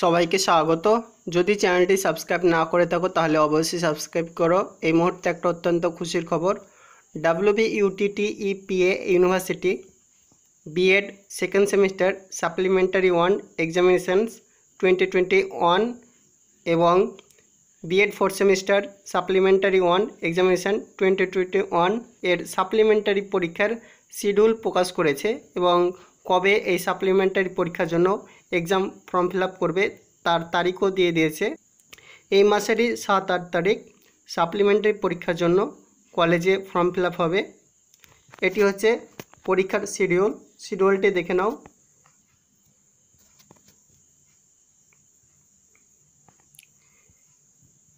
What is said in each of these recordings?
সবাইকে স্বাগত যদি চ্যানেলটি সাবস্ক্রাইব না করে থাকো তাহলে অবশ্যই সাবস্ক্রাইব করো এই মুহূর্তে একটা অত্যন্ত খুশির খবর WB UTT EPA university BEd second semester supplementary one examinations twenty twenty one এবং BEd fourth semester supplementary one examination twenty twenty one এর সাপ্লিমেন্টারি পরীক্ষার শিডিউল প্রকাশ করেছে এবং কবে এই সাপ্লিমেন্টারি পরীক্ষার জন্য এক্সাম ফর্ম ফিল করবে তার তারিখও দিয়ে দিয়েছে এই মাসেরই সাত আট তারিখ সাপ্লিমেন্টারি পরীক্ষার জন্য কলেজে ফর্ম ফিল হবে এটি হচ্ছে পরীক্ষার শিডিউল শিডিউলটি দেখে নাও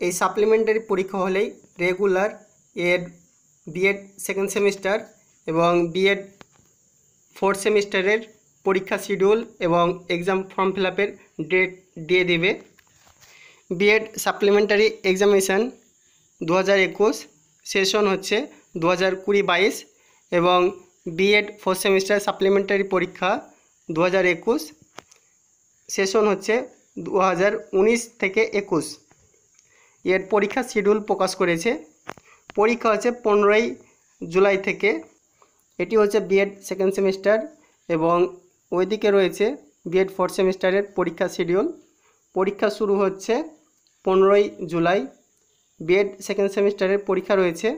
এই সাপ্লিমেন্টারি পরীক্ষা হলেই regular Ed BEd second semester এবং বিএড ফোর্থ সেমিস্টারের পরীক্ষা শিডিউল এবং এক্সাম ফর্ম ফিল আপের ডেট দিয়ে দেবে বিএড সাপ্লিমেন্টারি এক্সামিনেশান দু হাজার একুশ সেশন হচ্ছে দু হাজার কুড়ি বাইশ এবং বিএড ফোর্থ সেমিস্টার সাপ্লিমেন্টারি পরীক্ষা দু হাজার একুশ সেশন হচ্ছে দু হাজার উনিশ থেকে একুশ এর পরীক্ষা শিডিউল প্রকাশ করেছে পরীক্ষা হচ্ছে পনেরোই জুলাই থেকে এটি হচ্ছে বিএড সেকেন্ড সেমিস্টার এবং ওইদিকে রয়েছে বিএড ফোর্থ সেমিস্টারের পরীক্ষা শিডিউল পরীক্ষা শুরু হচ্ছে পনেরোই জুলাই বিএড সেকেন্ড সেমিস্টারের পরীক্ষা রয়েছে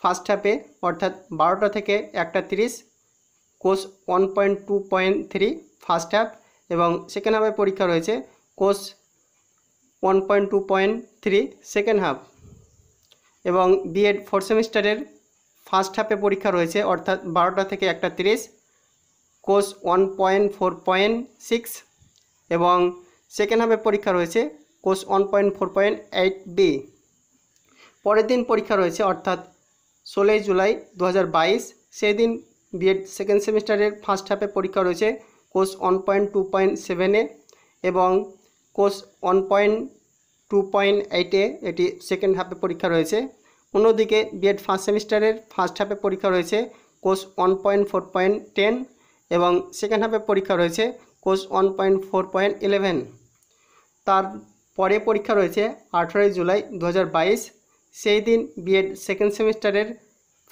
ফার্স্ট হাফে অর্থাৎ বারোটা থেকে একটা তিরিশ course one point two point three first half এবং সেকেন্ড হাফে পরীক্ষা রয়েছে course one point two point three second half এবং বিএড ফোর্থ সেমিস্টারের ফার্স্ট হাফে পরীক্ষা রয়েছে অর্থাৎ বারোটা থেকে একটা তিরিশ course one point four point six এবং সেকেন্ড হাফের পরীক্ষা রয়েছে course one point four point eight বি পরের দিন পরীক্ষা রয়েছে অর্থাৎ ষোলোই জুলাই দু বাইশ সেই দিন বিএড সেকেন্ড সেমিস্টারের ফার্স্ট হাফে পরীক্ষা রয়েছে course one point two point সেভেনে এবং course one point two point এইটে এটি সেকেন্ড হাফে পরীক্ষা রয়েছে অন্যদিকে বিএড ফার্স্ট সেমিস্টারের ফার্স্ট হাফে পরীক্ষা রয়েছে course one point four point ten এবং সেকেন্ড হাফে পরীক্ষা রয়েছে course one point four point eleven তার পরে পরীক্ষা রয়েছে আঠেরোই জুলাই দু সেই দিন বিএড সেকেন্ড সেমিস্টারের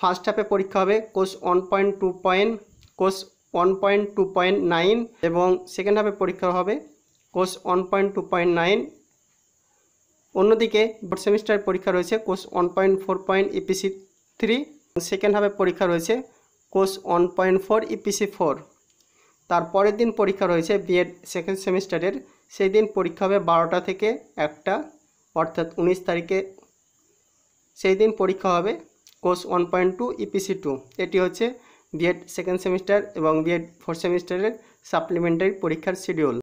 ফার্স্ট হাফে পরীক্ষা হবে course one point two point course one point two point nine এবং সেকেন্ড হাফে পরীক্ষা হবে course one point two point nine অন্যদিকে বোর্ড সেমিস্টারের পরীক্ষা রয়েছে course one point four point EPC three second হাফে পরীক্ষা রয়েছে course one point four EPC e four তারপরের দিন পরীক্ষা রয়েছে বিএড সেকেন্ড সেমিস্টারের সেই দিন পরীক্ষা হবে বারোটা থেকে একটা অর্থাৎ উনিশ তারিখে সেই দিন পরীক্ষা হবে course one point two EPC e two এটি হচ্ছে বিএড সেকেন্ড সেমিস্টার এবং বিএড ফোর্থ সেমিস্টারের সাপ্লিমেন্টারি পরীক্ষার শিডিউল